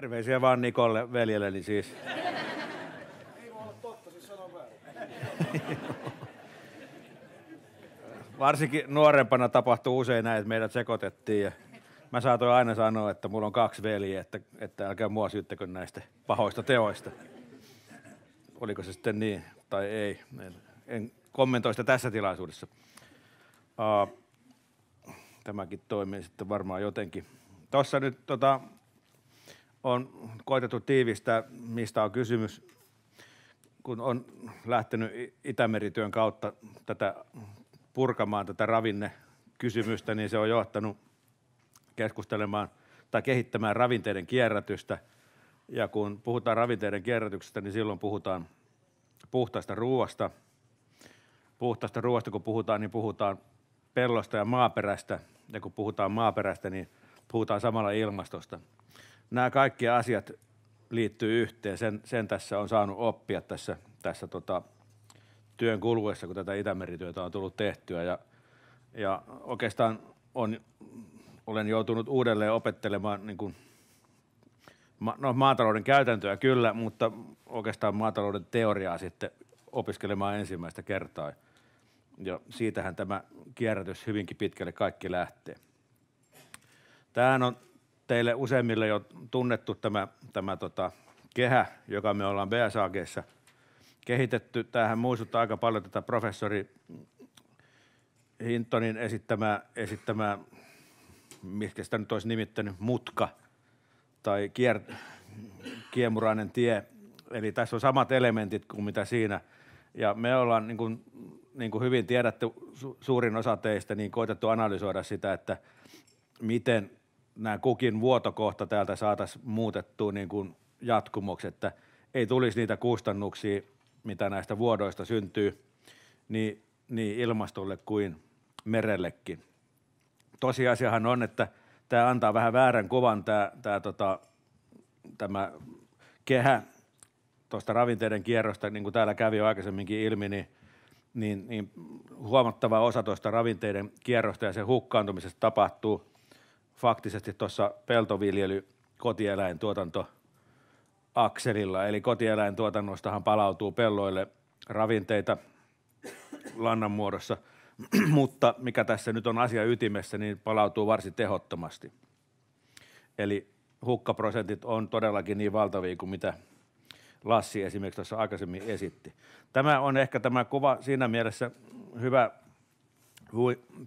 Terveisiä vaan Nikolle veljelleni siis. Ei voi olla totta, siis sanon väärin. Varsinkin nuorempana tapahtuu usein näin, että meidät sekoitettiin ja mä saatoin aina sanoa, että mulla on kaksi veljeä, että, että älkää mua syyttäkö näistä pahoista teoista. Oliko se sitten niin tai ei, en, en kommentoi sitä tässä tilaisuudessa. Uh, tämäkin toimii sitten varmaan jotenkin. Tuossa nyt tota, on koitettu tiivistää, mistä on kysymys, kun on lähtenyt Itämerityön kautta tätä purkamaan tätä ravinnekysymystä, niin se on johtanut keskustelemaan tai kehittämään ravinteiden kierrätystä. Ja kun puhutaan ravinteiden kierrätyksestä, niin silloin puhutaan puhtaasta ruoasta. Puhtaasta ruoasta, kun puhutaan, niin puhutaan pellosta ja maaperästä. Ja kun puhutaan maaperästä, niin puhutaan samalla ilmastosta nämä kaikki asiat liittyy yhteen. Sen, sen tässä on saanut oppia tässä, tässä tota, työn kuluessa, kun tätä Itämerityötä on tullut tehtyä. Ja, ja oikeastaan on, olen joutunut uudelleen opettelemaan niin kuin, no, maatalouden käytäntöä kyllä, mutta oikeastaan maatalouden teoriaa sitten opiskelemaan ensimmäistä kertaa. Ja siitähän tämä kierrätys hyvinkin pitkälle kaikki lähtee. Tämähän on teille useimmille jo tunnettu tämä, tämä tota, kehä, joka me ollaan BSAGissa kehitetty. Tämähän muistuttaa aika paljon tätä professori Hintonin esittämää, esittämää mikä sitä nyt olisi nimittänyt, mutka tai kier, kiemurainen tie. Eli tässä on samat elementit kuin mitä siinä. Ja me ollaan, niin kuin, niin kuin hyvin tiedätte, su, suurin osa teistä, niin koitettu analysoida sitä, että miten – nämä kukin vuotokohta täältä saataisiin muutettua niin kuin jatkumoksi, että ei tulisi niitä kustannuksia, mitä näistä vuodoista syntyy, niin, niin ilmastolle kuin merellekin. Tosiasiahan on, että tämä antaa vähän väärän kuvan tämä, tämä, tota, tämä kehä tuosta ravinteiden kierrosta, niin kuin täällä kävi jo aikaisemminkin ilmi, niin niin, niin huomattava osa tuosta ravinteiden kierrosta ja sen hukkaantumisesta tapahtuu faktisesti tuossa peltoviljely kotieläintuotanto akselilla, eli kotieläintuotannostahan palautuu pelloille ravinteita lannan muodossa, mutta mikä tässä nyt on asia ytimessä, niin palautuu varsin tehottomasti. Eli hukkaprosentit on todellakin niin valtavia kuin mitä Lassi esimerkiksi tuossa aikaisemmin esitti. Tämä on ehkä tämä kuva siinä mielessä hyvä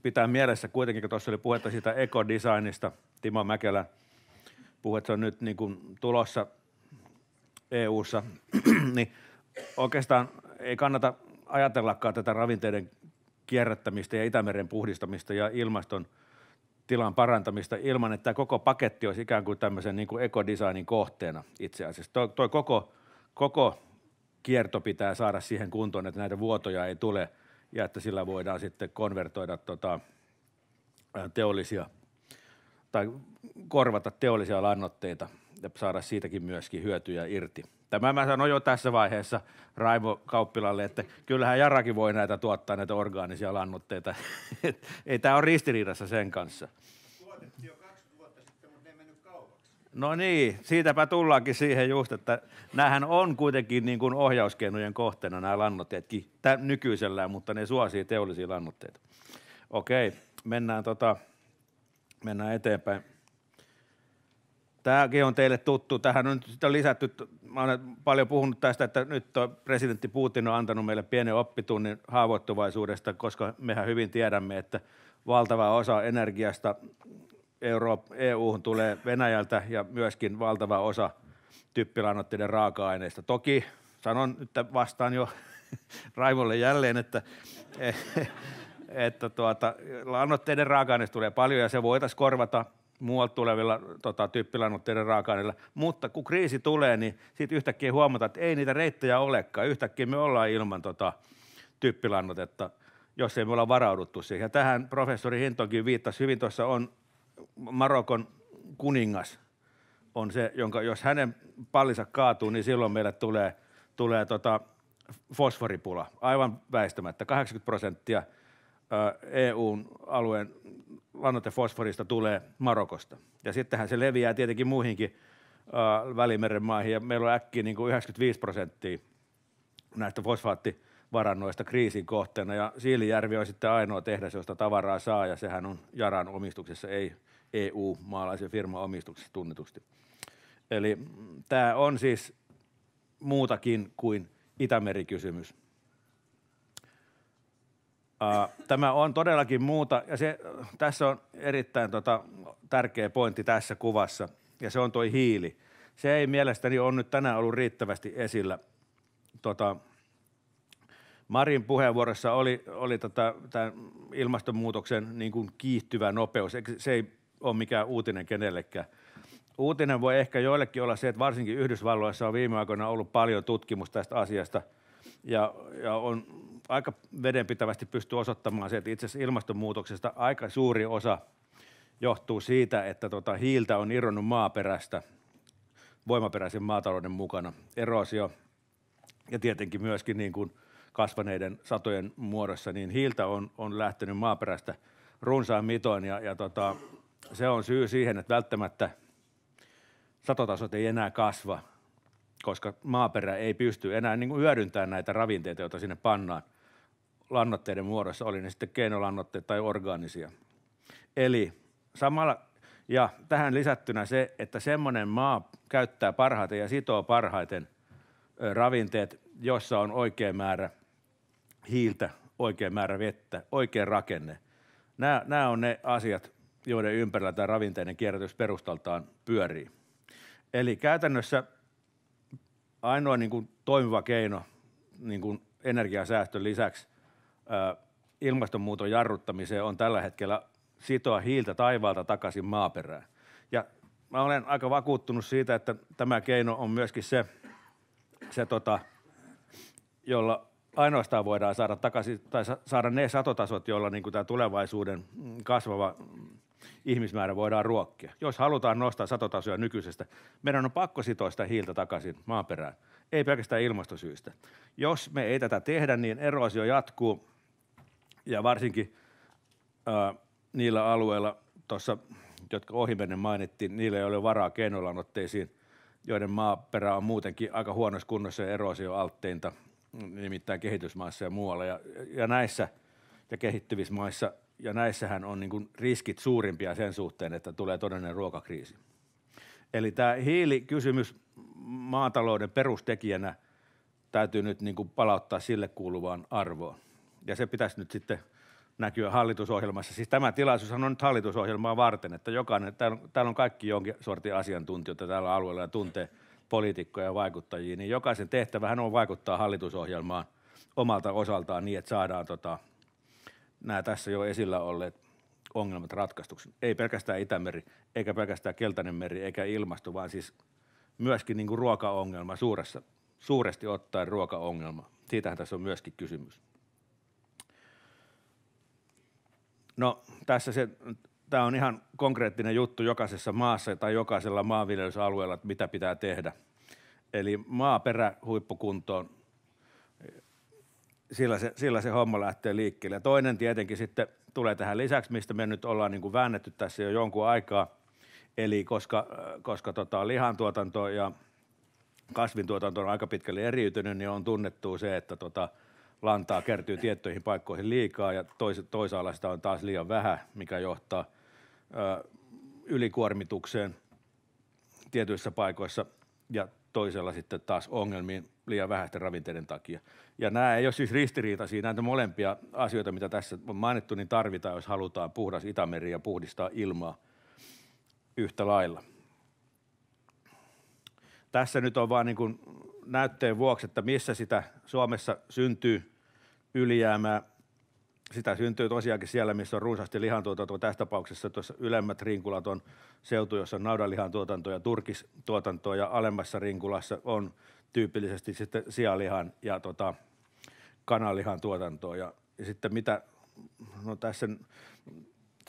pitää mielessä kuitenkin, kun tuossa oli puhetta siitä ekodesignista, Timo Mäkelä puhui, että se on nyt niin kuin tulossa EU-ssa, niin oikeastaan ei kannata ajatellakaan tätä ravinteiden kierrättämistä ja Itämeren puhdistamista ja ilmaston tilan parantamista ilman, että tämä koko paketti olisi ikään kuin tämmöisen niin kuin ekodesignin kohteena itse asiassa. Tuo, tuo koko, koko kierto pitää saada siihen kuntoon, että näitä vuotoja ei tule – ja että sillä voidaan sitten konvertoida tota, teollisia tai korvata teollisia lannoitteita ja saada siitäkin myöskin hyötyjä irti. Tämä mä sanoin jo tässä vaiheessa Raimo Kauppilalle, että kyllähän Jarakin voi näitä tuottaa, näitä orgaanisia lannoitteita. Ei tämä ole ristiriidassa sen kanssa. jo No niin, siitäpä tullaankin siihen just, että näähän on kuitenkin niin kuin ohjauskeinojen kohteena nämä lannoitteetkin tämän nykyisellään, mutta ne suosii teollisia lannoitteita. Okei, mennään, tota, mennään eteenpäin. Tämäkin on teille tuttu. Tähän on nyt sitä lisätty, mä olen paljon puhunut tästä, että nyt presidentti Putin on antanut meille pienen oppitunnin haavoittuvaisuudesta, koska mehän hyvin tiedämme, että valtava osa energiasta EU-hun e tulee Venäjältä ja myöskin valtava osa typpilannoitteiden raaka-aineista. Toki sanon nyt vastaan jo Raivolle jälleen, että, että tuota, lannoitteiden raaka-aineista tulee paljon ja se voitaisiin korvata muualta tulevilla tota, typpilannoitteiden raaka-aineilla. Mutta kun kriisi tulee, niin sitten yhtäkkiä huomataan, että ei niitä reittejä olekaan. Yhtäkkiä me ollaan ilman tota, typpilannoitetta, jos ei me olla varauduttu siihen. Ja tähän professori Hintonkin viittasi hyvin tuossa on Marokon kuningas on se, jonka jos hänen pallinsa kaatuu, niin silloin meille tulee, tulee tota fosforipula aivan väistämättä. 80 prosenttia EU-alueen lannotefosforista tulee Marokosta. Ja sittenhän se leviää tietenkin muihinkin Välimeren maihin, ja meillä on äkkiä niin kuin 95 prosenttia näistä fosfaatti varannoista kriisin kohteena. Ja Siilijärvi on sitten ainoa tehdas, josta tavaraa saa, ja sehän on Jaran omistuksessa, ei EU-maalaisen firman omistuksessa tunnetusti. Eli tämä on siis muutakin kuin Itämeri-kysymys. Tämä on todellakin muuta, ja se, tässä on erittäin tota, tärkeä pointti tässä kuvassa, ja se on tuo hiili. Se ei mielestäni ole nyt tänään ollut riittävästi esillä tota, Marin puheenvuorossa oli, oli tota, tämän ilmastonmuutoksen niin kuin kiihtyvä nopeus. Se ei ole mikään uutinen kenellekään. Uutinen voi ehkä joillekin olla se, että varsinkin Yhdysvalloissa on viime aikoina ollut paljon tutkimusta tästä asiasta ja, ja on aika vedenpitävästi pystyy osoittamaan se, että itse asiassa ilmastonmuutoksesta aika suuri osa johtuu siitä, että tota hiiltä on irronnut maaperästä voimaperäisen maatalouden mukana. Erosio ja tietenkin myöskin niin kuin – kasvaneiden satojen muodossa, niin hiiltä on, on lähtenyt maaperästä runsaan mitoin ja, ja tota, se on syy siihen, että välttämättä satotasot ei enää kasva, koska maaperä ei pysty enää niin kuin hyödyntämään näitä ravinteita, joita sinne pannaan lannoitteiden muodossa, oli ne sitten keinolannoitteet tai orgaanisia. Eli samalla, ja tähän lisättynä se, että semmoinen maa käyttää parhaiten ja sitoo parhaiten ravinteet, jossa on oikea määrä hiiltä, oikea määrä vettä, oikea rakenne. Nämä, nämä on ne asiat, joiden ympärillä tämä ravinteinen kierrätys perustaltaan pyörii. Eli käytännössä ainoa niin kuin toimiva keino niin kuin energiasäästön lisäksi ö, ilmastonmuuton jarruttamiseen on tällä hetkellä sitoa hiiltä taivaalta takaisin maaperään. Ja mä olen aika vakuuttunut siitä, että tämä keino on myöskin se, se tota, jolla ainoastaan voidaan saada takaisin tai saada ne satotasot, joilla niin kuin tämä tulevaisuuden kasvava ihmismäärä voidaan ruokkia. Jos halutaan nostaa satotasoja nykyisestä, meidän on pakko sitoa sitä hiiltä takaisin maaperään. Ei pelkästään ilmastosyistä. Jos me ei tätä tehdä, niin eroasio jatkuu ja varsinkin ää, niillä alueilla tossa, jotka ohimennen mainittiin, niillä ei ole varaa keinoilanotteisiin, joiden maaperä on muutenkin aika huonossa kunnossa ja eroasio nimittäin kehitysmaissa ja muualla. Ja, ja näissä ja kehittyvissä maissa, ja näissähän on niin kuin riskit suurimpia sen suhteen, että tulee todellinen ruokakriisi. Eli tämä hiilikysymys maatalouden perustekijänä täytyy nyt niin kuin palauttaa sille kuuluvaan arvoon. Ja se pitäisi nyt sitten näkyä hallitusohjelmassa. Siis tämä tilaisuus on nyt hallitusohjelmaa varten, että jokainen, täällä on, kaikki jonkin sortin asiantuntijoita tällä alueella ja tuntee – poliitikkoja ja vaikuttajia, niin jokaisen tehtävähän on vaikuttaa hallitusohjelmaan omalta osaltaan niin, että saadaan tota, nämä tässä jo esillä olleet ongelmat ratkaistuksi. Ei pelkästään Itämeri, eikä pelkästään Keltainen meri, eikä ilmasto, vaan siis myöskin niin kuin ruokaongelma suuressa, suuresti ottaen ruokaongelma. Siitähän tässä on myöskin kysymys. No tässä se tämä on ihan konkreettinen juttu jokaisessa maassa tai jokaisella maanviljelysalueella, että mitä pitää tehdä. Eli maaperä huippukuntoon, sillä se, sillä se homma lähtee liikkeelle. Ja toinen tietenkin sitten tulee tähän lisäksi, mistä me nyt ollaan niin kuin väännetty tässä jo jonkun aikaa, eli koska, koska tota, lihantuotanto ja kasvintuotanto on aika pitkälle eriytynyt, niin on tunnettu se, että tota, lantaa kertyy tiettyihin paikkoihin liikaa ja toisaalla sitä on taas liian vähän, mikä johtaa – ylikuormitukseen tietyissä paikoissa ja toisella sitten taas ongelmiin liian vähäisten ravinteiden takia. Ja nämä ei ole siis ristiriitaisia, näitä molempia asioita, mitä tässä on mainittu, niin tarvitaan, jos halutaan puhdas Itämeri ja puhdistaa ilmaa yhtä lailla. Tässä nyt on vaan niin kuin näytteen vuoksi, että missä sitä Suomessa syntyy ylijäämää sitä syntyy tosiaankin siellä, missä on runsaasti lihantuotantoa. Tässä tapauksessa tuossa ylemmät rinkulat on seutu, jossa on naudanlihantuotantoa ja turkistuotantoa ja alemmassa rinkulassa on tyypillisesti sitten sialihan ja tota, kanalihan tuotantoa. Ja, ja sitten mitä, no tässä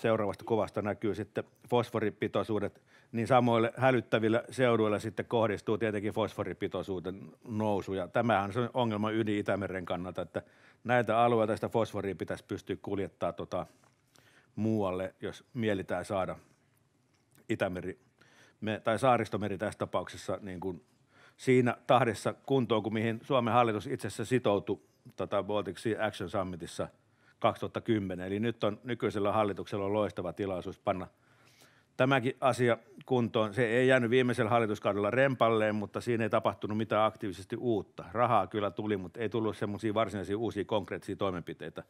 seuraavasta kuvasta näkyy sitten fosforipitoisuudet, niin samoille hälyttävillä seuduille sitten kohdistuu tietenkin fosforipitoisuuden nousu. Ja tämähän on ongelma ydin Itämeren kannalta, että näitä alueita sitä fosforia pitäisi pystyä kuljettaa tota muualle, jos mielitään saada Itämeri me, tai saaristomeri tässä tapauksessa niin kuin siinä tahdessa kuntoon, kun mihin Suomen hallitus itse asiassa sitoutui tota Baltic Sea Action Summitissa – 2010. Eli nyt on nykyisellä hallituksella on loistava tilaisuus panna tämäkin asia kuntoon. Se ei jäänyt viimeisellä hallituskaudella rempalleen, mutta siinä ei tapahtunut mitään aktiivisesti uutta. Rahaa kyllä tuli, mutta ei tullut semmoisia varsinaisia uusia konkreettisia toimenpiteitä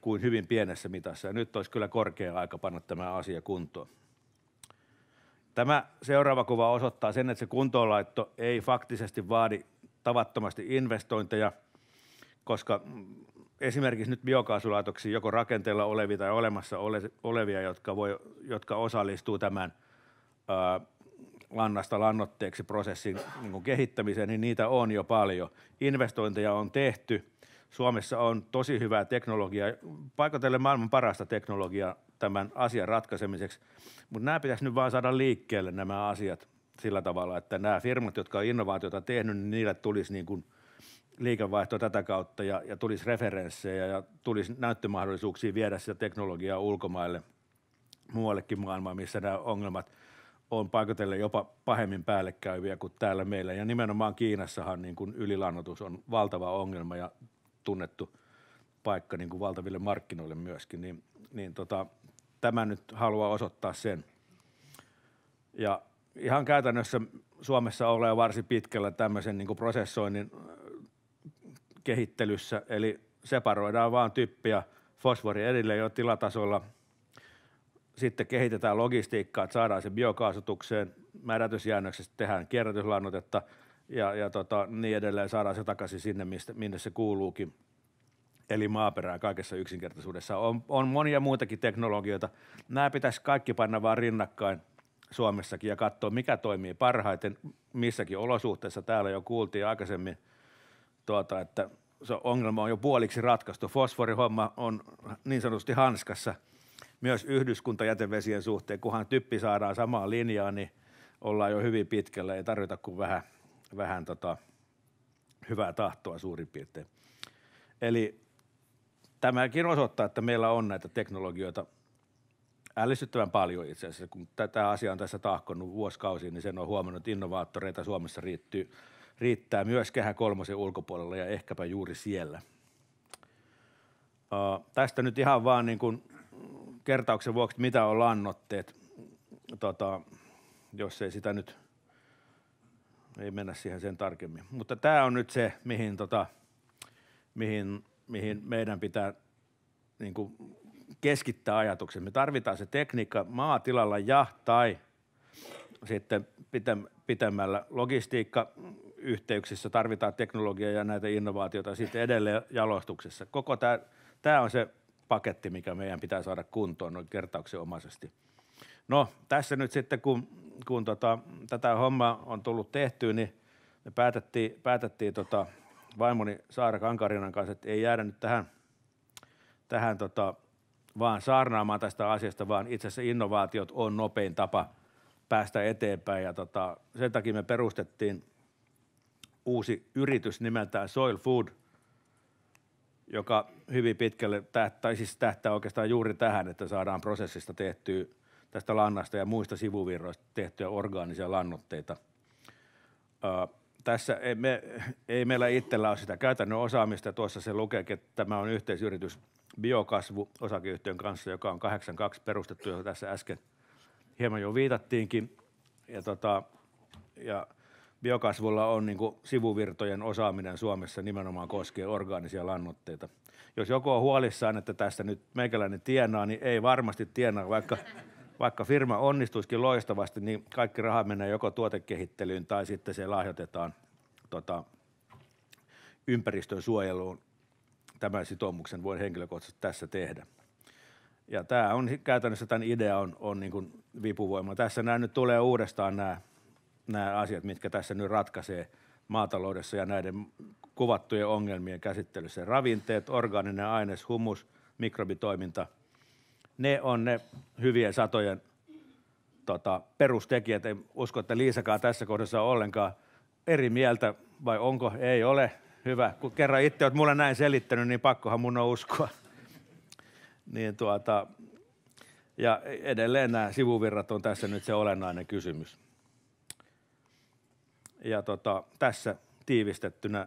kuin hyvin pienessä mitassa. Ja nyt olisi kyllä korkea aika panna tämä asia kuntoon. Tämä seuraava kuva osoittaa sen, että se kuntoonlaitto ei faktisesti vaadi tavattomasti investointeja, koska esimerkiksi nyt biokaasulaitoksia joko rakenteella olevia tai olemassa olevia, jotka, voi, jotka osallistuu tämän ö, lannasta lannotteeksi prosessin niin kuin kehittämiseen, niin niitä on jo paljon. Investointeja on tehty. Suomessa on tosi hyvää teknologiaa, paikotelle maailman parasta teknologiaa tämän asian ratkaisemiseksi, mutta nämä pitäisi nyt vaan saada liikkeelle nämä asiat sillä tavalla, että nämä firmat, jotka on innovaatiota tehnyt, niin niillä tulisi niin kuin – liikevaihto tätä kautta ja, ja tulisi referenssejä ja tulisi näyttömahdollisuuksia viedä sitä teknologiaa ulkomaille, muuallekin maailmaan, missä nämä ongelmat on paikotelle jopa pahemmin päällekkäyviä kuin täällä meillä. Ja nimenomaan Kiinassahan niin kuin ylilannotus on valtava ongelma ja tunnettu paikka niin kuin valtaville markkinoille myöskin, niin, niin tota, tämä nyt haluaa osoittaa sen. Ja ihan käytännössä Suomessa ollaan varsin pitkällä tämmöisen niin kuin prosessoinnin kehittelyssä, eli separoidaan vaan typpiä fosfori edelleen jo tilatasolla. Sitten kehitetään logistiikkaa, että saadaan se biokaasutukseen, mädätysjäännöksestä tehdään kierrätyslannotetta ja, ja tota, niin edelleen saadaan se takaisin sinne, mistä, minne se kuuluukin. Eli maaperää kaikessa yksinkertaisuudessa. On, on monia muitakin teknologioita. Nämä pitäisi kaikki panna vaan rinnakkain Suomessakin ja katsoa, mikä toimii parhaiten missäkin olosuhteessa. Täällä jo kuultiin aikaisemmin – tuota, että se ongelma on jo puoliksi ratkaistu. Fosforihomma on niin sanotusti hanskassa myös yhdyskuntajätevesien suhteen. Kunhan typpi saadaan samaan linjaan, niin ollaan jo hyvin pitkällä. Ei tarvita kuin vähän, vähän tota, hyvää tahtoa suurin piirtein. Eli tämäkin osoittaa, että meillä on näitä teknologioita ällistyttävän paljon itse asiassa. Kun tätä asiaa on tässä tahkonut vuosikausia, niin sen on huomannut, että innovaattoreita Suomessa riittyy – riittää myös kehä kolmosen ulkopuolella ja ehkäpä juuri siellä. Uh, tästä nyt ihan vaan niin kuin kertauksen vuoksi, mitä on lannoitteet. Tota, jos ei sitä nyt, ei mennä siihen sen tarkemmin. Mutta tämä on nyt se, mihin, tota, mihin, mihin meidän pitää niin kuin keskittää ajatuksen. Me tarvitaan se tekniikka maatilalla ja tai sitten pitämällä pitemmällä logistiikka yhteyksissä tarvitaan teknologiaa ja näitä innovaatioita sitten edelleen jalostuksessa. Koko tämä, tämä on se paketti, mikä meidän pitää saada kuntoon noin kertauksenomaisesti. No tässä nyt sitten, kun, kun tota, tätä hommaa on tullut tehtyä, niin me päätettiin, päätettiin tota, vaimoni Saara Kankarinan kanssa, että ei jäädä nyt tähän, tähän tota, vaan saarnaamaan tästä asiasta, vaan itse asiassa innovaatiot on nopein tapa päästä eteenpäin. Ja tota, sen takia me perustettiin uusi yritys nimeltään Soil Food, joka hyvin pitkälle tähtää, siis tähtää oikeastaan juuri tähän, että saadaan prosessista tehtyä tästä lannasta ja muista sivuvirroista tehtyä orgaanisia lannoitteita. Ö, tässä ei, me, ei meillä itsellä ole sitä käytännön osaamista. Tuossa se lukee, että tämä on yhteisyritys biokasvu osakeyhtiön kanssa, joka on 82 perustettu, johon tässä äsken hieman jo viitattiinkin. Ja, tota, ja – biokasvulla on niin sivuvirtojen osaaminen Suomessa nimenomaan koskee orgaanisia lannoitteita. Jos joku on huolissaan, että tästä nyt meikäläinen tienaa, niin ei varmasti tienaa, vaikka, vaikka firma onnistuisikin loistavasti, niin kaikki raha menee joko tuotekehittelyyn tai sitten se lahjoitetaan tota, ympäristön suojeluun. Tämän sitoumuksen voi henkilökohtaisesti tässä tehdä. Ja tämä on käytännössä tämän idea on, on niin kuin vipuvoima. Tässä nämä nyt tulee uudestaan nämä nämä asiat, mitkä tässä nyt ratkaisee maataloudessa ja näiden kuvattujen ongelmien käsittelyssä. Ravinteet, orgaaninen aines, humus, mikrobitoiminta, ne on ne hyvien satojen tota, perustekijät. En usko, että Liisakaan tässä kohdassa on ollenkaan eri mieltä, vai onko? Ei ole. Hyvä. Kun kerran itse olet mulle näin selittänyt, niin pakkohan mun on uskoa. niin tuota, ja edelleen nämä sivuvirrat on tässä nyt se olennainen kysymys ja tota, tässä tiivistettynä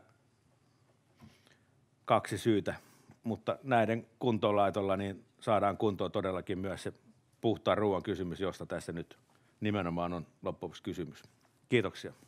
kaksi syytä, mutta näiden kuntolaitolla niin saadaan kuntoon todellakin myös se puhtaan ruoan kysymys, josta tässä nyt nimenomaan on loppuksi kysymys. Kiitoksia.